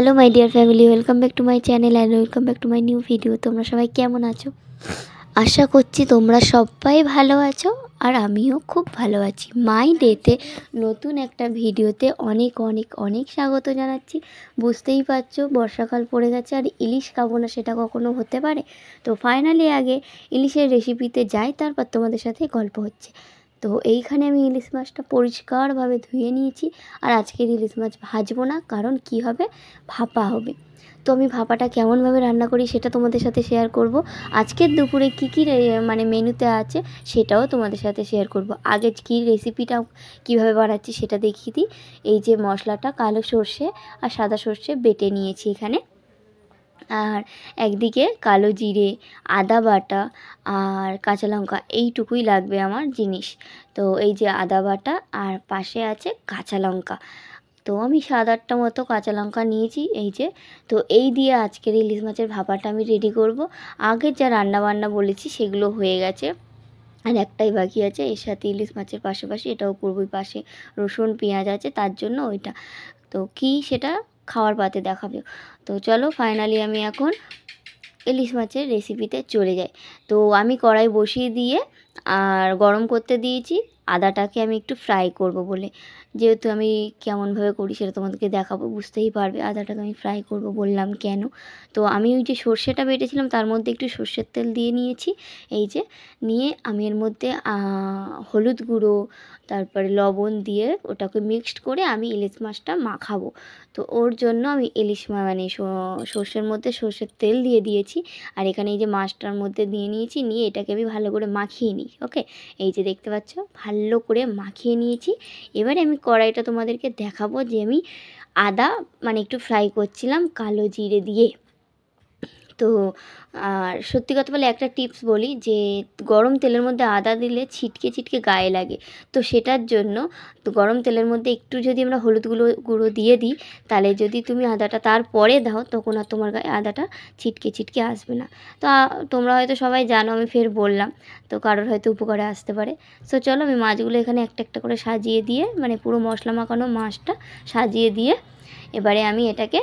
hello my dear family welcome back to my channel and welcome back to my new video তোমরা সবাই কেমন আছো আশা করছি তোমরা সবাই ভালো আছো আর আমিও খুব ভালো আছি মাই ডেতে নতুন একটা ভিডিওতে অনেক অনেক অনেক স্বাগত জানাচ্ছি বুঝতেই পারছো বর্ষাকাল পড়ে গেছে আর ইলিশ খাবো না সেটা কখনো হতে পারে তো ফাইনালি আগে ইলিশের রেসিপিতে যাই তারপর তোমাদের সাথে গল্প হচ্ছে তো এইখানে আমি ইলিশ মাছটা পরিষ্কারভাবে ধুয়ে নিয়েছি আর আজকের ইলিশ মাছ ভাজবো না কারণ কি হবে ভাপা হবে তো আমি ভাপাটা কেমনভাবে রান্না করি সেটা তোমাদের সাথে শেয়ার করব আজকের দুপুরে কি কি মানে মেনুতে আছে সেটাও তোমাদের সাথে শেয়ার করব আগে কি রেসিপিটা কিভাবে বানাচ্ছি সেটা দেখিয়ে দিই এই যে মশলাটা কালো সর্ষে আর সাদা সর্ষে বেটে নিয়েছি এখানে আর একদিকে কালো জিরে আদা বাটা আর কাঁচা লঙ্কা এইটুকুই লাগবে আমার জিনিস তো এই যে আদা বাটা আর পাশে আছে কাঁচা লঙ্কা তো আমি সাত আটটা মতো কাঁচা লঙ্কা নিয়েছি এই যে তো এই দিয়ে আজকের ইলিশ মাছের ভাপাটা আমি রেডি করব আগে যা রান্না বান্না বলেছি সেগুলো হয়ে গেছে আর একটাই বাকি আছে এর সাথে ইলিশ মাছের পাশাপাশি এটাও করবই পাশে রসুন পেঁয়াজ আছে তার জন্য ওইটা তো কি সেটা খাওয়ার পাতে দেখাবে তো চলো ফাইনালি আমি এখন ইলিশ মাছের রেসিপিতে চলে যাই তো আমি কড়াই বসিয়ে দিয়ে আর গরম করতে দিয়েছি আদাটাকে আমি একটু ফ্রাই করব বলে যেহেতু আমি কেমনভাবে করি সেটা তোমাদেরকে দেখাবো বুঝতেই পারবে আদাটাকে আমি ফ্রাই করব বললাম কেন তো আমি ওই যে সর্ষেটা বেটেছিলাম তার মধ্যে একটু সর্ষের তেল দিয়ে নিয়েছি এই যে নিয়ে আমি এর মধ্যে হলুদ গুঁড়ো তারপরে লবণ দিয়ে ওটাকে মিক্সড করে আমি ইলিশ মাছটা মাখাবো তো ওর জন্য আমি ইলিশ মানে সর্ষের মধ্যে সর্ষের তেল দিয়ে দিয়েছি আর এখানে এই যে মাছটার মধ্যে দিয়ে নিয়েছি নিয়ে এটাকে আমি ভালো করে মাখিয়ে নিই ওকে এই যে দেখতে পাচ্ছ ভালো করে মাখিয়ে নিয়েছি এবারে আমি কড়াইটা তোমাদেরকে দেখাবো যে আমি আদা মানে একটু ফ্রাই করছিলাম কালো জিরে দিয়ে তো আর সত্যি কথা বলে একটা টিপস বলি যে গরম তেলের মধ্যে আদা দিলে ছিটকে ছিটকে গায়ে লাগে তো সেটার জন্য গরম তেলের মধ্যে একটু যদি আমরা হলুদ গুঁড়ো গুঁড়ো দিয়ে দিই তাহলে যদি তুমি আদাটা তারপরে দাও তখন আর তোমার গায়ে আদাটা ছিটকে ছিটকে আসবে না তো তোমরা হয়তো সবাই জানো আমি ফের বললাম তো কারোর হয়তো উপকারে আসতে পারে সো চলো আমি মাছগুলো এখানে একটা একটা করে সাজিয়ে দিয়ে মানে পুরো মশলা মাখানো মাছটা সাজিয়ে দিয়ে এবারে আমি এটাকে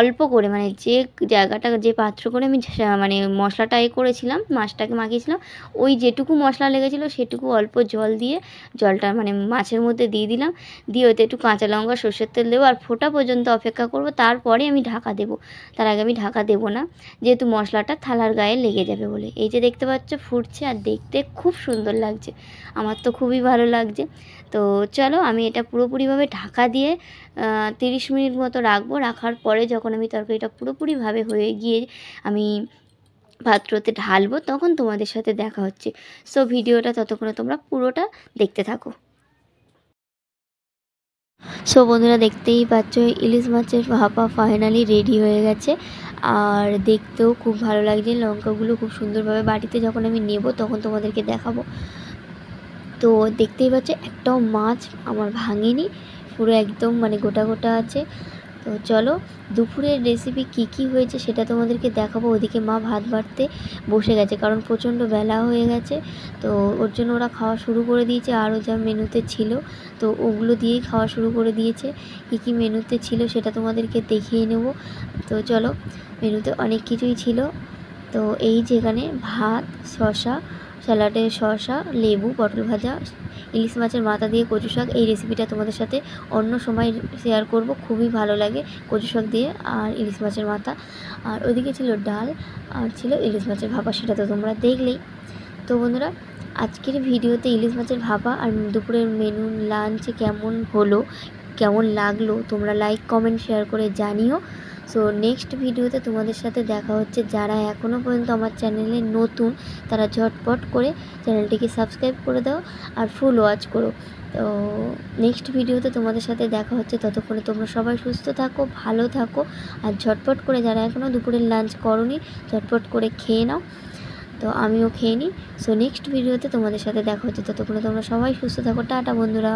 অল্প করে মানে যে জায়গাটা যে পাত্র করে আমি মানে মশলাটা এ করেছিলাম মাছটাকে মাখিয়েছিলাম ওই যেটুকু মশলা লেগেছিলো সেটুকু অল্প জল দিয়ে জলটা মানে মাছের মধ্যে দিয়ে দিলাম দিয়ে ওতে একটু কাঁচা লঙ্কা সর্ষের তেল দেবো আর ফোটা পর্যন্ত অপেক্ষা করব তারপরে আমি ঢাকা দেব তার আগে আমি ঢাকা দেব না যেহেতু মশলাটা থালার গায়ে লেগে যাবে বলে এই যে দেখতে পাচ্ছ ফুটছে আর দেখতে খুব সুন্দর লাগছে আমার তো খুবই ভালো লাগছে তো চলো আমি এটা পুরোপুরিভাবে ঢাকা দিয়ে তিরিশ বিশ মিনিট মতো রাখবো রাখার পরে যখন আমি তরকারিটা পুরোপুরিভাবে হয়ে গিয়ে আমি পাত্রতে ঢালবো তখন তোমাদের সাথে দেখা হচ্ছে সো ভিডিওটা ততক্ষণে তোমরা পুরোটা দেখতে থাকো সো বন্ধুরা দেখতেই পাচ্ছ ইলিশ মাছের ভাপা ফাইনালি রেডি হয়ে গেছে আর দেখতেও খুব ভালো লাগছে লঙ্কাগুলো খুব সুন্দরভাবে বাড়িতে যখন আমি নেব তখন তোমাদেরকে দেখাবো তো দেখতেই পাচ্ছ একটাও মাছ আমার ভাঙেনি পুরো একদম মানে গোটা গোটা আছে তো চলো দুপুরের রেসিপি কি কি হয়েছে সেটা তোমাদেরকে দেখাবো ওদিকে মা ভাত বাড়তে বসে গেছে কারণ প্রচণ্ড বেলা হয়ে গেছে তো ওর জন্য ওরা খাওয়া শুরু করে দিয়েছে আরও যা মেনুতে ছিল তো ওগুলো দিয়েই খাওয়া শুরু করে দিয়েছে কী কী মেনুতে ছিল সেটা তোমাদেরকে দেখিয়ে নেব তো চলো মেনুতে অনেক কিছুই ছিল তো এই যেখানে ভাত শশা স্যালাডে শসা লেবু পটল ভাজা ইলিশ মাছের মাথা দিয়ে কচু শাক এই রেসিপিটা তোমাদের সাথে অন্য সময় শেয়ার করব খুবই ভালো লাগে কচু শাক দিয়ে আর ইলিশ মাছের মাথা আর ওইদিকে ছিল ডাল আর ছিল ইলিশ মাছের ভাপা সেটা তো তোমরা দেখলেই তো বন্ধুরা আজকের ভিডিওতে ইলিশ মাছের ভাপা আর দুপুরের মেনু লাঞ্চ কেমন হলো কেমন লাগলো তোমরা লাইক কমেন্ট শেয়ার করে জানিও সো নেক্সট ভিডিওতে তোমাদের সাথে দেখা হচ্ছে যারা এখনও পর্যন্ত আমার চ্যানেলে নতুন তারা ঝটপট করে চ্যানেলটিকে সাবস্ক্রাইব করে দাও আর ফুল ওয়াচ করো তো নেক্সট ভিডিওতে তোমাদের সাথে দেখা হচ্ছে ততক্ষণে তোমরা সবাই সুস্থ থাকো ভালো থাকো আর ঝটপট করে যারা এখনও দুপুরের লাঞ্চ নি ঝটপট করে খেয়ে নাও তো আমিও খেয়ে নিই সো নেক্সট ভিডিওতে তোমাদের সাথে দেখা হচ্ছে ততক্ষণে তোমরা সবাই সুস্থ থাকো টাটা বন্ধুরা